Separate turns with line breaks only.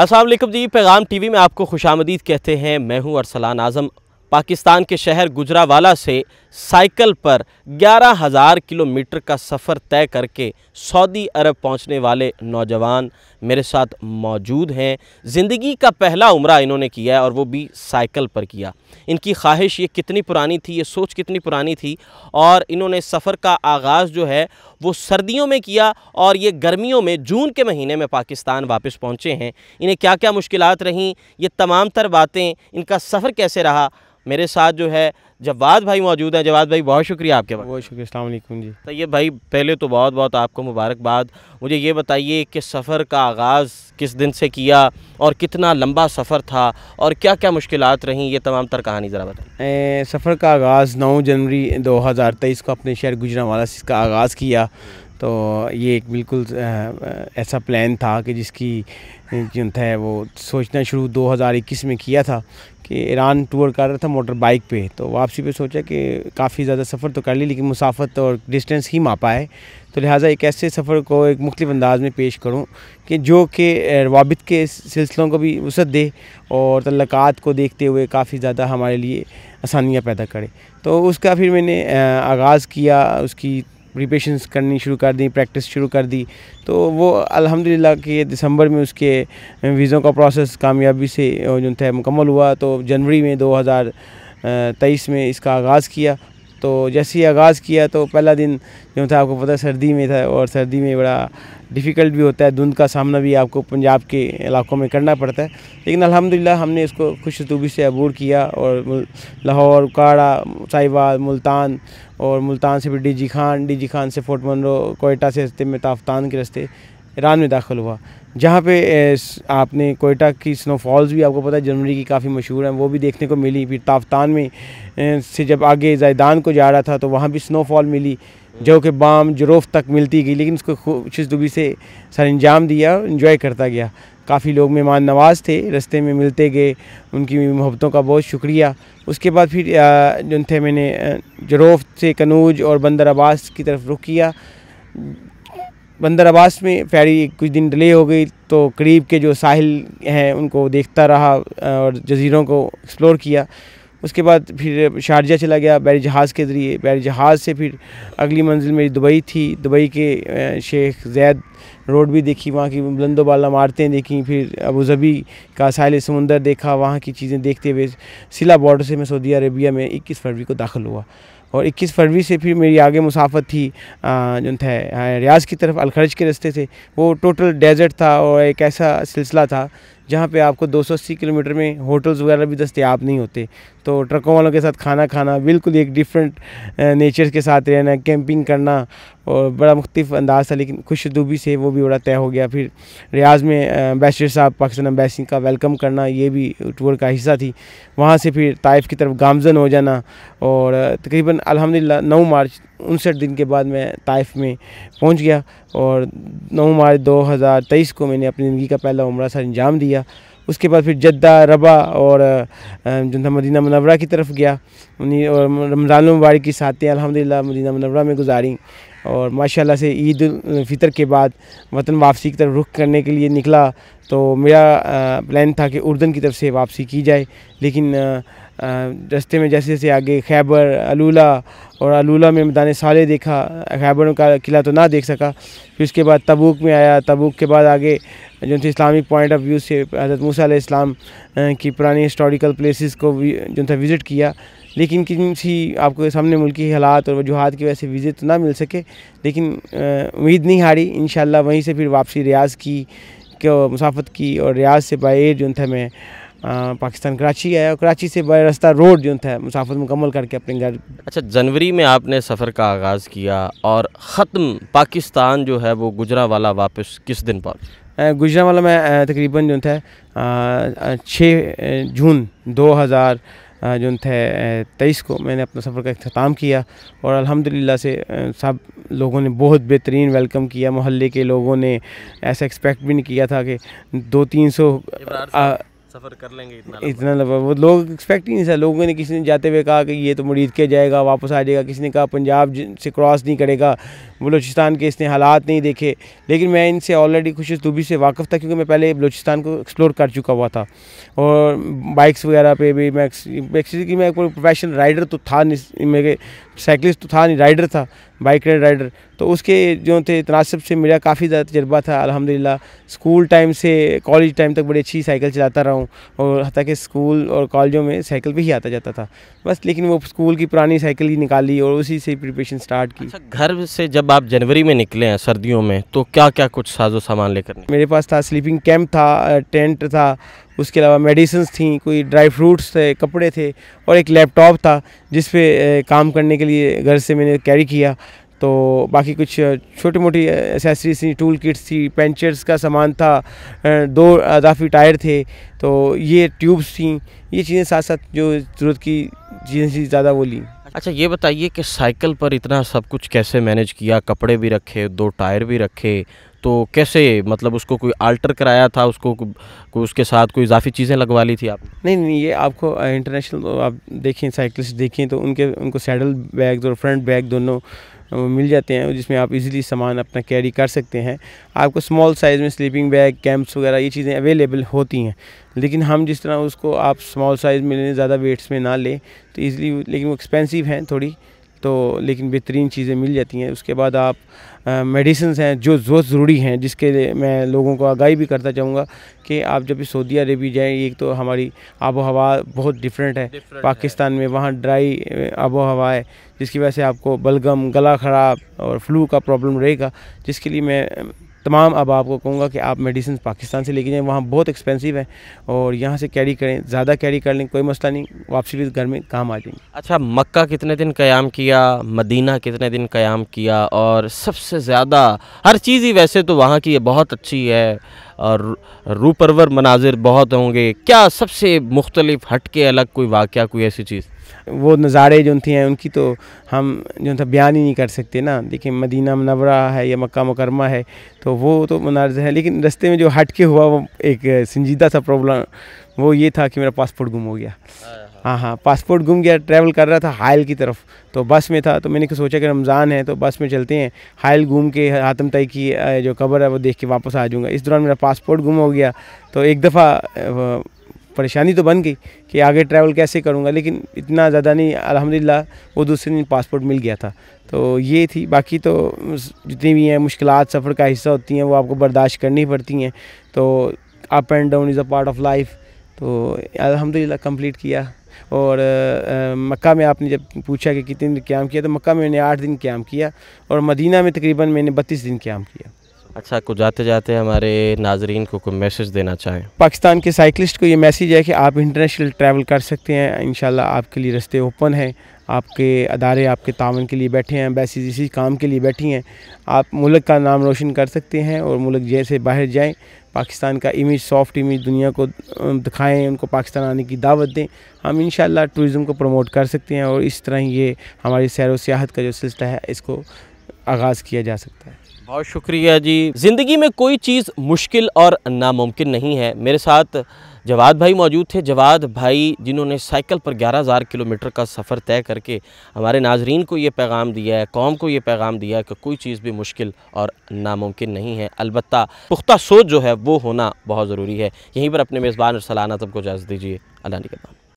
असलम जी पैगाम टीवी में आपको खुश कहते हैं मैं हूँ अरसलान आज़म पाकिस्तान के शहर गुजरावाला से साइकिल पर ग्यारह हज़ार किलोमीटर का सफ़र तय करके सऊदी अरब पहुंचने वाले नौजवान मेरे साथ मौजूद हैं ज़िंदगी का पहला उम्र इन्होंने किया है और वो भी साइकिल पर किया इनकी ख्वाहिश ये कितनी पुरानी थी ये सोच कितनी पुरानी थी और इन्होंने सफ़र का आगाज़ जो है वो सर्दियों में किया और ये गर्मियों में जून के महीने में पाकिस्तान वापस पहुँचे हैं इन्हें क्या क्या मुश्किल रहीं ये तमाम तर बातें इनका सफ़र कैसे रहा मेरे साथ जो है जवाद भाई मौजूद हैं जवाद भाई बहुत शुक्रिया आपके पास बहुत शुक्रिया अल्लाम जी तो ये भाई पहले तो बहुत बहुत आपको मुबारकबाद मुझे ये बताइए कि सफ़र का आगाज़ किस दिन से किया और कितना लंबा सफ़र था और क्या क्या मुश्किल रहीं ये तमाम तर कहानी ज़रा बताएँ
सफ़र का आगाज़ नौ जनवरी दो हज़ार तेईस को अपने शहर गुजरावाला से इसका आगाज़ किया तो ये एक बिल्कुल ऐसा प्लान था कि जिसकी जो है वो सोचना शुरू 2021 में किया था कि ईरान टूर कर रहा था मोटर बाइक पे तो वापसी पे सोचा कि काफ़ी ज़्यादा सफ़र तो कर ली लेकिन मुसाफत और डिस्टेंस ही मापा है तो लिहाजा एक ऐसे सफ़र को एक मुख्तफ अंदाज में पेश करूँ कि जो कि रवाबित के सिलसिलों को भी वसत दे और तल्लक़ को देखते हुए काफ़ी ज़्यादा हमारे लिए आसानियाँ पैदा करे तो उसका फिर मैंने आगाज़ किया उसकी प्रिपेशन करनी शुरू कर दी प्रैक्टिस शुरू कर दी तो वो अल्हम्दुलिल्लाह कि दिसंबर में उसके वीज़ों का प्रोसेस कामयाबी से जो है मुकम्मल हुआ तो जनवरी में 2023 में इसका आगाज़ किया तो जैसे ही आगाज़ किया तो पहला दिन जो था आपको पता सर्दी में था और सर्दी में बड़ा डिफ़िकल्ट भी होता है धुंध का सामना भी आपको पंजाब के इलाकों में करना पड़ता है लेकिन अल्हम्दुलिल्लाह हमने इसको खुशतूबी से अबूर किया और लाहौर काड़ा साहिबाद मुल्तान और मुल्तान से फिर D G Khan D G Khan से फोर्ट मनरो कोयटा से रस्ते में ताफ्तान के रस्ते ईरान में दाखिल हुआ जहाँ पे आपने कोयटा की स्नोफॉल्स भी आपको पता है जनवरी की काफ़ी मशहूर हैं वो भी देखने को मिली फिर ताफ्तान में से जब आगे जायदान को जा रहा था तो वहाँ भी स्नोफॉल मिली जो कि बाम जरूफ़ तक मिलती गई लेकिन उसको खुश दुबी से सर अंजाम दिया इन्जॉय करता गया काफ़ी लोग मेहमान नवाज थे रस्ते में मिलते गए उनकी मोहब्बतों का बहुत शुक्रिया उसके बाद फिर जो थे मैंने जरूफ़ से कनूज और बंदर अब्बास की तरफ रुख किया बंदर आबास में फेरी कुछ दिन डिले हो गई तो करीब के जो साहिल हैं उनको देखता रहा और जजीरों को एक्सप्लोर किया उसके बाद फिर शारजा चला गया बैरी जहाज़ के ज़रिए बैरी जहाज़ से फिर अगली मंजिल मेरी दुबई थी दुबई के शेख जैद रोड भी देखी वहाँ की बुलंदोबाला इमारतें देखी फिर अबूजबी का साहिल समुंदर देखा वहाँ की चीज़ें देखते हुए सिला बॉर्डर से मैं सऊदी अरबिया में इक्कीस फरवरी को दाखिल हुआ और 21 फरवरी से फिर मेरी आगे मुसाफत थी जो है रियाज की तरफ अलखरज के रास्ते से वो टोटल डेजर्ट था और एक ऐसा सिलसिला था जहाँ पे आपको 280 किलोमीटर में होटल्स वगैरह भी दस्तियाब नहीं होते तो ट्रकों वालों के साथ खाना खाना बिल्कुल एक डिफरेंट नेचर के साथ रहना कैंपिंग करना और बड़ा मुख्तफ अंदाज था लेकिन खुश दूबी से वो भी बड़ा तय हो गया फिर रियाज में अम्बेसडर साहब पाकिस्तान अम्बेसी का वेलकम करना ये भी टूर का हिस्सा थी वहाँ से फिर ताइफ की तरफ गामजन हो जाना और तकरीबन अल्हम्दुलिल्लाह नौ मार्च उनसठ दिन के बाद मैं ताइफ में पहुँच गया और नौ मार्च तेईस को मैंने अपनी ज़िंदगी का पहला उम्र सर अंजाम दिया उसके बाद फिर जद्दा रबा और जो था मदीना मनवरा की तरफ गया और रमज़ान मुबारक की सातें अलहमदिल्ला मदीना मनवरा में गुजारी और माशाल्लाह से ईद फितर के बाद वतन वापसी की तरफ रुख करने के लिए निकला तो मेरा प्लान था कि उर्दन की तरफ से वापसी की जाए लेकिन रास्ते में जैसे जैसे आगे खैबर अलूला और अलूला में मैदान साले देखा खैबर का किला तो ना देख सका फिर उसके बाद तबूक में आया तबूक के बाद आगे जो थे इस्लामिक पॉइंट ऑफ व्यू से हज़रत मूसा इस्लाम की पुरानी हिस्टोरिकल प्लेसेस को जो था विज़िट किया लेकिन किसी आपको सामने मुल्की हालात और वजूहत की वजह से वीज़े तो ना मिल सके लेकिन उम्मीद नहीं हारी इन वहीं से फिर वापसी रियाज की मुसाफत की और रियाज से बाई जो था मैं पाकिस्तान कराची आया और कराची से बाई रास्ता रोड जो था मुसाफत मुकम्मल करके अपने घर
अच्छा जनवरी में आपने सफ़र का आगाज़ किया और ख़त्म पाकिस्तान जो है वो गुजरा वाला वापस किस दिन
पर गुजरा वाला मैं तकरीबन जो था छः जून दो हज़ार जो थे तेईस को मैंने अपना सफ़र का अख्ताम किया और अल्हम्दुलिल्लाह से सब लोगों ने बहुत बेहतरीन वेलकम किया मोहल्ले के लोगों ने ऐसा एक्सपेक्ट भी नहीं किया था कि दो तीन सौ सफ़र कर लेंगे इतना इतना लगा। वो लोग एक्सपेक्ट ही नहीं था लोगों ने किसी ने जाते हुए कहा कि ये तो मुरीद के जाएगा वापस आ जाएगा किसी ने कहा पंजाब से क्रॉस नहीं करेगा बलोचिस्तान के इसने हालात नहीं देखे लेकिन मैं इनसे ऑलरेडी दूबी से वाकफ़ था क्योंकि मैं पहले बलोचिस्तान को एक्सप्लोर कर चुका हुआ था और बाइक्स वगैरह पे भी मैं मैं प्रोफेशनल राइडर तो था नहीं मेरे साइकिलिस्ट तो था नहीं राइडर था बाइक रेड राइडर तो उसके जो थे तनासब से मेरा काफ़ी ज़्यादा तजर्बा था अल्हम्दुलिल्लाह स्कूल टाइम से कॉलेज टाइम तक बड़ी अच्छी साइकिल चलाता रहा हूँ और हत्या कि स्कूल और कॉलेजों में साइकिल पर ही आता जाता था बस लेकिन वो स्कूल की पुरानी साइकिल ही निकाली और उसी से प्रिपरेशन स्टार्ट की अच्छा,
घर से जब आप जनवरी में निकले हैं सर्दियों में तो क्या क्या कुछ साजो सामान लेकर
मेरे पास था स्लीपिंग कैंप था टेंट था उसके अलावा मेडिसिन थी कोई ड्राई फ्रूट्स थे कपड़े थे और एक लैपटॉप था जिस पे काम करने के लिए घर से मैंने कैरी किया तो बाकी कुछ छोटी मोटी एसेसरीज थी टूल किट्स थी पेंचर्स का सामान था दो अजाफी टायर थे तो ये ट्यूब्स थी ये चीज़ें साथ साथ जो ज़रूरत की चीज़ें ज़्यादा वो ली
अच्छा ये बताइए कि साइकिल पर इतना सब कुछ कैसे मैनेज किया कपड़े भी रखे दो टायर भी रखे तो कैसे मतलब उसको कोई आल्टर कराया था उसको कोई उसके साथ कोई इजाफी चीज़ें लगवा ली थी आप
नहीं नहीं ये आपको इंटरनेशनल तो आप देखें साइकिलिस्ट देखें तो उनके उनको सैडल बैग और फ्रंट बैग दोनों मिल जाते हैं जिसमें आप इजीली सामान अपना कैरी कर सकते हैं आपको स्मॉल साइज़ में स्लीपिंग बैग कैंप्स वगैरह ये चीज़ें अवेलेबल होती हैं लेकिन हम जिस तरह उसको आप स्मॉल साइज़ में लें ज़्यादा वेट्स में ना लें तो ईज़िली लेकिन वो एक्सपेंसिव हैं थोड़ी तो लेकिन बेहतरीन चीज़ें मिल जाती हैं उसके बाद आप मेडिसिन हैं जो बहुत ज़रूरी हैं जिसके लिए मैं लोगों को आगाही भी करता चाहूँगा कि आप जब भी सऊदी अरबी जाएँ एक तो हमारी आबो हवा बहुत डिफरेंट है Different पाकिस्तान है। में वहाँ ड्राई आबो हवा है जिसकी वजह से आपको बलगम गला ख़राब और फ्लू का प्रॉब्लम रहेगा जिसके लिए मैं तमाम अब आपको कहूँगा कि आप मेडिसिन पाकिस्तान से लेके जाएँ वहाँ बहुत एक्सपेंसिव है और यहाँ से कैरी करें ज़्यादा कैरी कर लें कोई मसला नहीं वापसी भी घर में काम आ जाएंगे
अच्छा मक्का कितने दिन क़्याम किया मदीना कितने दिन क़्याम किया और सबसे ज़्यादा हर चीज़ ही वैसे तो वहाँ की बहुत अच्छी है और रूपरवर मनाजिर बहुत होंगे क्या सबसे मुख्तलिफ हट के अलग कोई वाक़ कोई ऐसी चीज़ वो
नज़ारे जो थे हैं उनकी तो हम जो था बयान ही नहीं कर सकते ना देखिए मदीना मनवरा है या मक्का मुकरमा है तो वो तो मनाज है लेकिन रास्ते में जो हट के हुआ वो एक संजीदा सा प्रॉब्लम वो ये था कि मेरा पासपोर्ट गुम हो गया हाँ। हाँ हाँ पासपोर्ट गुम गया ट्रैवल कर रहा था हायल की तरफ तो बस में था तो मैंने सोचा कि रमज़ान है तो बस में चलते हैं हायल घूम के हातम तय की जो कबर है वो देख के वापस आ जाऊँगा इस दौरान मेरा पासपोर्ट गुम हो गया तो एक दफ़ा परेशानी तो बन गई कि आगे ट्रैवल कैसे करूँगा लेकिन इतना ज़्यादा नहीं अलहमदिल्ला वो दूसरे दिन पासपोर्ट मिल गया था तो ये थी बाकी तो जितनी भी हैं मुश्किल सफ़र का हिस्सा होती हैं वो आपको बर्दाश्त करनी पड़ती हैं तो up and down is a part of life तो अलहमदिल्ला कम्प्लीट किया और मक्का में आपने जब पूछा कि कितने दिन क्याम किया तो मक्का में मैंने आठ दिन क्याम किया और मदीना में तकरीबन मैंने बत्तीस
दिन क्याम किया अच्छा को जाते जाते हमारे नाजरीन को कोई मैसेज देना चाहें
पाकिस्तान के साइकिलिस्ट को ये मैसेज है कि आप इंटरनेशनल ट्रैवल कर सकते हैं इन आपके लिए रस्ते ओपन हैं आपके अदारे आपके तावन के लिए बैठे हैं बैसी इसी काम के लिए बैठी हैं आप मुल्क का नाम रोशन कर सकते हैं और मुल्क जैसे बाहर जाएं पाकिस्तान का इमेज सॉफ्ट इमेज दुनिया को दिखाएं उनको पाकिस्तान आने की दावत दें हम इन टूरिज़म को प्रमोट कर सकते हैं और इस तरह ही ये हमारी सैर सियाहत का जो सिलसिला है इसको आगाज़ किया जा सकता है
बहुत शुक्रिया जी ज़िंदगी में कोई चीज़ मुश्किल और नामुमकिन नहीं है मेरे साथ जवाद भाई मौजूद थे जवाद भाई जिन्होंने साइकिल पर ग्यारह हज़ार किलोमीटर का सफ़र तय करके हमारे नाजरीन को ये पैगाम दिया है कौम को ये पैगाम दिया है कि कोई चीज़ भी मुश्किल और नामुमकिन नहीं है अलबत् पुख्ता सोच जो है वो होना बहुत ज़रूरी है यहीं पर अपने मेज़बान और सलाना तब को इजाज़त दीजिए अल्लाह निगमान